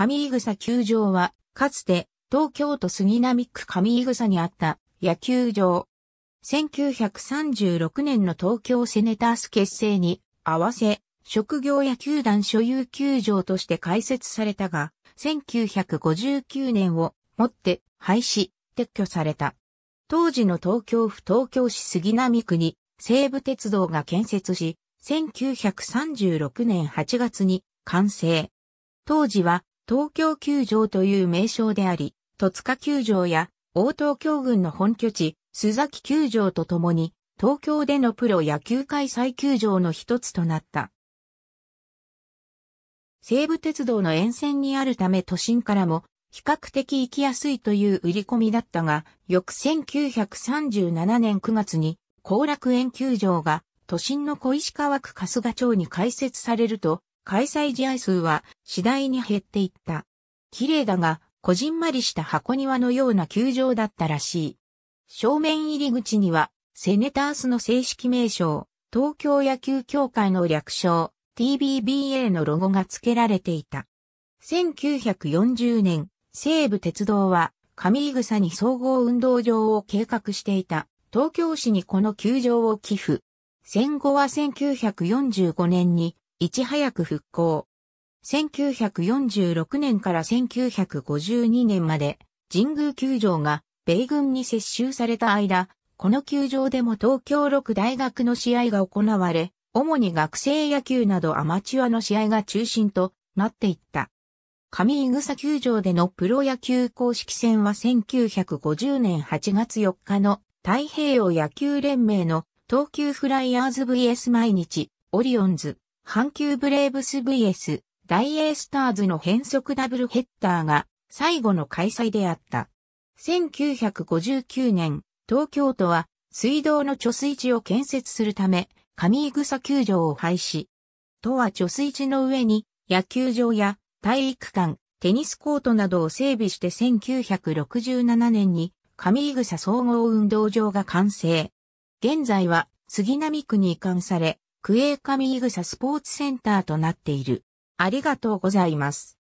上井草球場は、かつて東京都杉並区上井草にあった野球場。1936年の東京セネタース結成に合わせ、職業野球団所有球場として開設されたが、1959年をもって廃止、撤去された。当時の東京府東京市杉並区に西武鉄道が建設し、1936年8月に完成。当時は東京球場という名称であり、戸塚球場や大東京軍の本拠地、須崎球場とともに、東京でのプロ野球開催球場の一つとなった。西武鉄道の沿線にあるため都心からも比較的行きやすいという売り込みだったが、翌1937年9月に後楽園球場が都心の小石川区春日町に開設されると、開催試合数は次第に減っていった。綺麗だが、こじんまりした箱庭のような球場だったらしい。正面入り口には、セネタースの正式名称、東京野球協会の略称、TBBA のロゴが付けられていた。1940年、西武鉄道は、上井草に総合運動場を計画していた、東京市にこの球場を寄付。戦後は1945年にいち早く復興。1946年から1952年まで、神宮球場が米軍に接収された間、この球場でも東京六大学の試合が行われ、主に学生野球などアマチュアの試合が中心となっていった。上井草球場でのプロ野球公式戦は1950年8月4日の太平洋野球連盟の東急フライヤーズ VS 毎日オリオンズ阪急ブレーブス VS 大英スターズの変則ダブルヘッダーが最後の開催であった。1959年、東京都は水道の貯水池を建設するため、上草球場を廃止。都は貯水池の上に野球場や体育館、テニスコートなどを整備して1967年に上草総合運動場が完成。現在は杉並区に移管され、クエーカミイグサスポーツセンターとなっている。ありがとうございます。